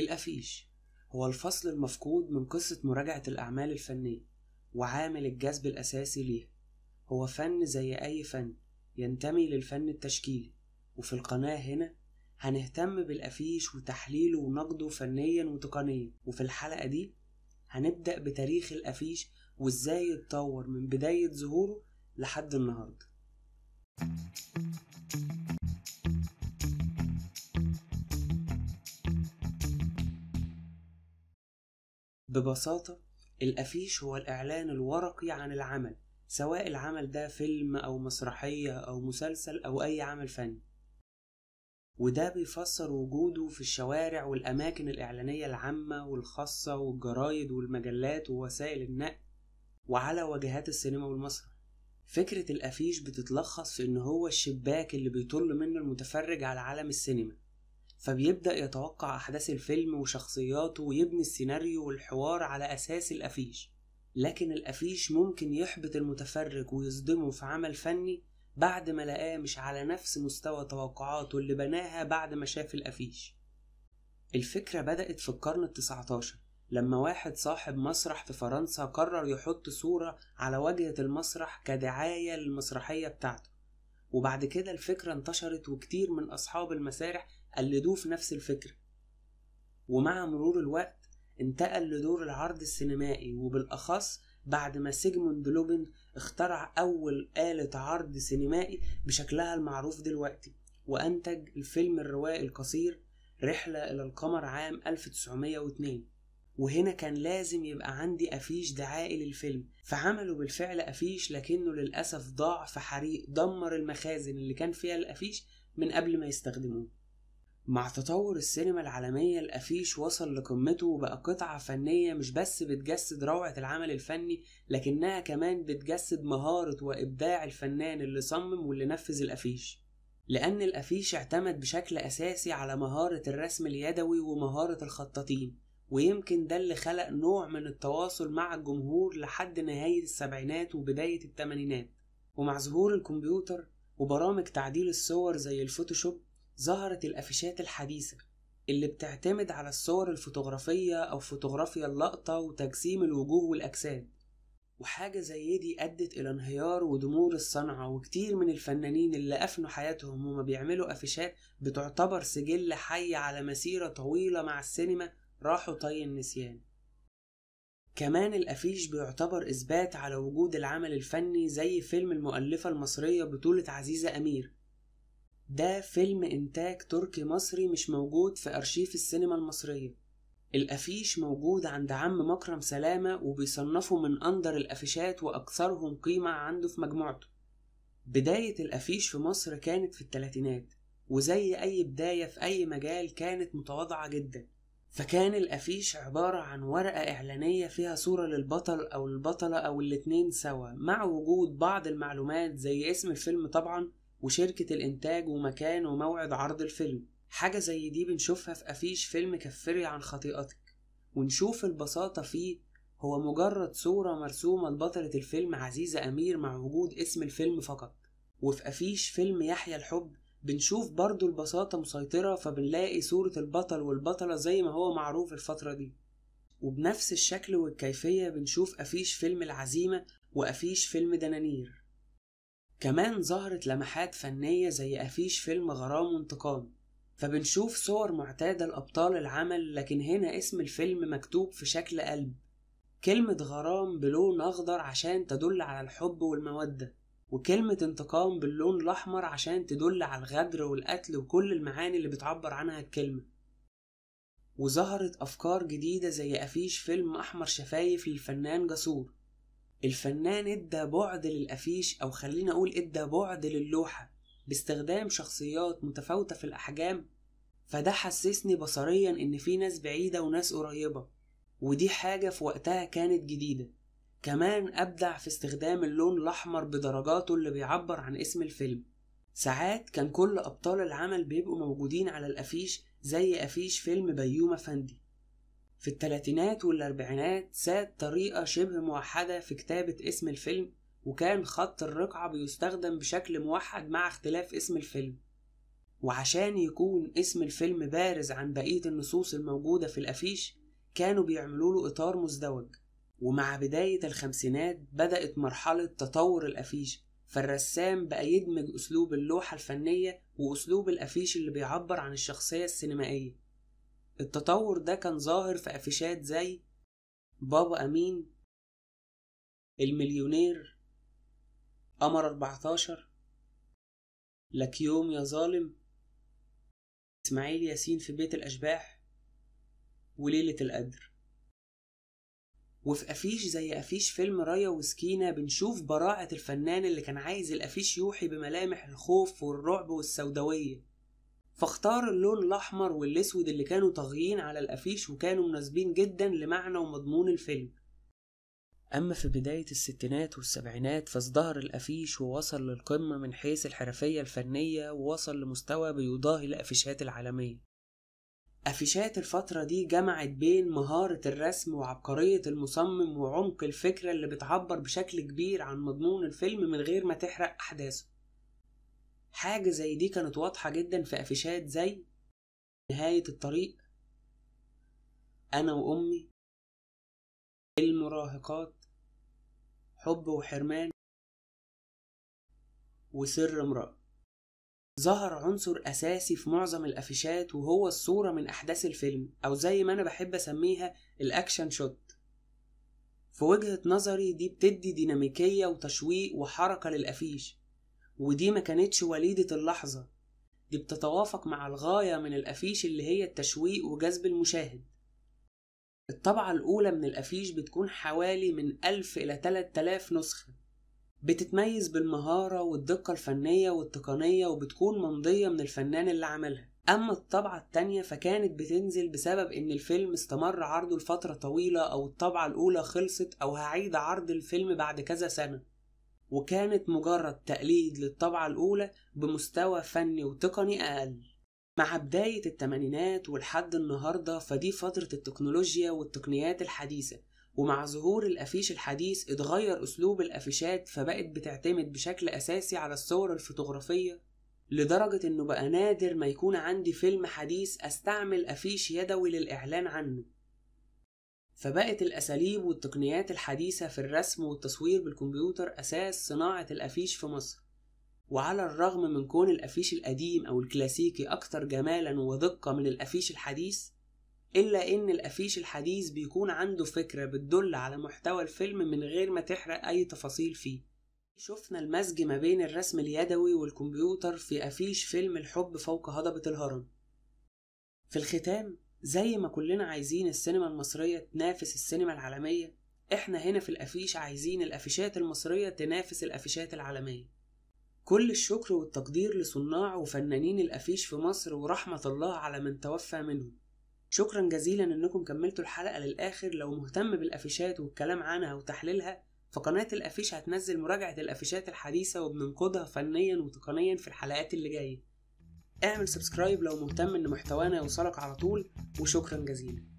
الأفيش هو الفصل المفقود من قصة مراجعة الأعمال الفنية وعامل الجذب الأساسي ليها هو فن زي أي فن ينتمي للفن التشكيلي وفي القناة هنا هنهتم بالأفيش وتحليله ونقده فنيا وتقنيا وفي الحلقة دي هنبدأ بتاريخ الأفيش وإزاي اتطور من بداية ظهوره لحد النهاردة ببساطة الأفيش هو الإعلان الورقي عن العمل سواء العمل ده فيلم أو مسرحية أو مسلسل أو أي عمل فني وده بيفسر وجوده في الشوارع والأماكن الإعلانية العامة والخاصة والجرايد والمجلات ووسائل النقل وعلى واجهات السينما والمسرح فكرة الأفيش بتتلخص في إن هو الشباك اللي بيطل منه المتفرج على عالم السينما فبيبدأ يتوقع أحداث الفيلم وشخصياته ويبني السيناريو والحوار على أساس الأفيش لكن الأفيش ممكن يحبط المتفرج ويصدمه في عمل فني بعد ما لقاه مش على نفس مستوى توقعاته اللي بناها بعد ما شاف الأفيش الفكرة بدأت في القرن التسعتاشر لما واحد صاحب مسرح في فرنسا قرر يحط صورة على واجهة المسرح كدعاية للمسرحية بتاعته وبعد كده الفكرة انتشرت وكتير من أصحاب المسارح قلدوه في نفس الفكرة ومع مرور الوقت انتقل لدور العرض السينمائي وبالأخص بعد ما سيجموند لوبن اخترع أول آلة عرض سينمائي بشكلها المعروف دلوقتي وأنتج الفيلم الروائي القصير رحلة إلى القمر عام 1902 وهنا كان لازم يبقى عندي أفيش دعائي للفيلم فعملوا بالفعل أفيش لكنه للأسف ضاع في حريق دمر المخازن اللي كان فيها الأفيش من قبل ما يستخدموه مع تطور السينما العالمية الأفيش وصل لقمته وبقى قطعة فنية مش بس بتجسد روعة العمل الفني لكنها كمان بتجسد مهارة وإبداع الفنان اللي صمم واللي نفذ الأفيش لأن الأفيش اعتمد بشكل أساسي على مهارة الرسم اليدوي ومهارة الخطاطين ويمكن ده اللي خلق نوع من التواصل مع الجمهور لحد نهاية السبعينات وبداية التمانينات ومع ظهور الكمبيوتر وبرامج تعديل الصور زي الفوتوشوب ظهرت الافيشات الحديثة اللي بتعتمد على الصور الفوتوغرافية أو فوتوغرافيا اللقطة وتجسيم الوجوه والأجساد وحاجة زي دي أدت إلى انهيار ودمور الصنعة وكتير من الفنانين اللي أفنوا حياتهم وما بيعملوا أفيشات بتعتبر سجل حي على مسيرة طويلة مع السينما راحوا طي النسيان كمان الأفيش بيعتبر إثبات على وجود العمل الفني زي فيلم المؤلفة المصرية بطولة عزيزة أمير ده فيلم إنتاج تركي مصري مش موجود في أرشيف السينما المصرية الأفيش موجود عند عم مكرم سلامة وبيصنفه من أندر الأفيشات وأكثرهم قيمة عنده في مجموعته بداية الأفيش في مصر كانت في التلاتينات وزي أي بداية في أي مجال كانت متواضعة جدا فكان الأفيش عبارة عن ورقة إعلانية فيها صورة للبطل أو البطلة أو الاتنين سوا مع وجود بعض المعلومات زي اسم الفيلم طبعا وشركة الإنتاج ومكان وموعد عرض الفيلم حاجة زي دي بنشوفها في أفيش فيلم كفري عن خطيئتك ونشوف البساطة فيه هو مجرد صورة مرسومة لبطلة الفيلم عزيزة أمير مع وجود اسم الفيلم فقط وفي أفيش فيلم يحيى الحب بنشوف برضو البساطة مسيطرة فبنلاقي صورة البطل والبطلة زي ما هو معروف الفترة دي وبنفس الشكل والكيفية بنشوف أفيش فيلم العزيمة وأفيش فيلم دنانير كمان ظهرت لمحات فنية زي أفيش فيلم غرام وانتقام فبنشوف صور معتادة لأبطال العمل لكن هنا اسم الفيلم مكتوب في شكل قلب كلمة غرام بلون أخضر عشان تدل على الحب والمودة وكلمة انتقام باللون الأحمر عشان تدل على الغدر والقتل وكل المعاني اللي بتعبر عنها الكلمة وظهرت أفكار جديدة زي أفيش فيلم أحمر شفايف للفنان جسور الفنان ادى بعد للافيش او خلينا اقول ادى بعد للوحه باستخدام شخصيات متفاوته في الاحجام فده حسسني بصريا ان في ناس بعيده وناس قريبه ودي حاجه في وقتها كانت جديده كمان ابدع في استخدام اللون الاحمر بدرجاته اللي بيعبر عن اسم الفيلم ساعات كان كل ابطال العمل بيبقوا موجودين على الافيش زي افيش فيلم بيومه فندي في الثلاثينات والأربعينات ساد طريقة شبه موحدة في كتابة اسم الفيلم وكان خط الرقعة بيستخدم بشكل موحد مع اختلاف اسم الفيلم وعشان يكون اسم الفيلم بارز عن بقية النصوص الموجودة في الأفيش كانوا بيعملوا له إطار مزدوج ومع بداية الخمسينات بدأت مرحلة تطور الأفيش فالرسام بقى يدمج أسلوب اللوحة الفنية وأسلوب الأفيش اللي بيعبر عن الشخصية السينمائية التطور ده كان ظاهر في أفيشات زي بابا أمين المليونير قمر 14 لك يوم يا ظالم إسماعيل ياسين في بيت الأشباح وليلة القدر وفي أفيش زي أفيش فيلم رايا وسكينة بنشوف براعة الفنان اللي كان عايز الأفيش يوحي بملامح الخوف والرعب والسوداوية فاختار اللون الأحمر والأسود اللي كانوا طاغيين على الأفيش وكانوا مناسبين جدا لمعنى ومضمون الفيلم أما في بداية الستينات والسبعينات فازدهر الأفيش ووصل للقمة من حيث الحرفية الفنية ووصل لمستوى بيضاهي الأفيشات العالمية أفيشات الفترة دي جمعت بين مهارة الرسم وعبقرية المصمم وعمق الفكرة اللي بتعبر بشكل كبير عن مضمون الفيلم من غير ما تحرق أحداثه حاجة زي دي كانت واضحة جدا في أفيشات زي نهاية الطريق أنا وأمي المراهقات حب وحرمان وسر امرأة ظهر عنصر أساسي في معظم الأفيشات وهو الصورة من أحداث الفيلم أو زي ما أنا بحب أسميها الأكشن شوت في وجهة نظري دي بتدي ديناميكية وتشويق وحركة للأفيش ودي ما كانتش وليدة اللحظة دي بتتوافق مع الغاية من الأفيش اللي هي التشويق وجذب المشاهد الطبعة الأولى من الأفيش بتكون حوالي من ألف إلى تلات تلاف نسخة بتتميز بالمهارة والدقة الفنية والتقنية وبتكون ممضية من الفنان اللي عملها أما الطبعة التانية فكانت بتنزل بسبب إن الفيلم استمر عرضه لفترة طويلة أو الطبعة الأولى خلصت أو هعيد عرض الفيلم بعد كذا سنة وكانت مجرد تقليد للطبعة الأولى بمستوى فني وتقني أقل مع بداية التمانينات ولحد النهاردة فدي فترة التكنولوجيا والتقنيات الحديثة ومع ظهور الأفيش الحديث اتغير أسلوب الأفيشات فبقت بتعتمد بشكل أساسي على الصور الفوتوغرافية لدرجة إنه بقى نادر ما يكون عندي فيلم حديث أستعمل أفيش يدوي للإعلان عنه فبقت الأساليب والتقنيات الحديثة في الرسم والتصوير بالكمبيوتر أساس صناعة الأفيش في مصر وعلى الرغم من كون الأفيش القديم أو الكلاسيكي أكثر جمالا ودقة من الأفيش الحديث إلا إن الأفيش الحديث بيكون عنده فكرة بتدل على محتوى الفيلم من غير ما تحرق أي تفاصيل فيه شفنا المزج ما بين الرسم اليدوي والكمبيوتر في أفيش فيلم الحب فوق هضبة الهرم في الختام زي ما كلنا عايزين السينما المصرية تنافس السينما العالمية احنا هنا في الافيش عايزين الافيشات المصرية تنافس الافيشات العالمية كل الشكر والتقدير لصناع وفنانين الافيش في مصر ورحمة الله على من توفى منهم شكرا جزيلا انكم كملتوا الحلقة للاخر لو مهتم بالافيشات والكلام عنها وتحليلها فقناة الافيش هتنزل مراجعة الافيشات الحديثة وبننقدها فنيا وتقنيا في الحلقات اللي جايه اعمل سبسكرايب لو مهتم ان محتوانا يوصلك على طول وشكرا جزيلا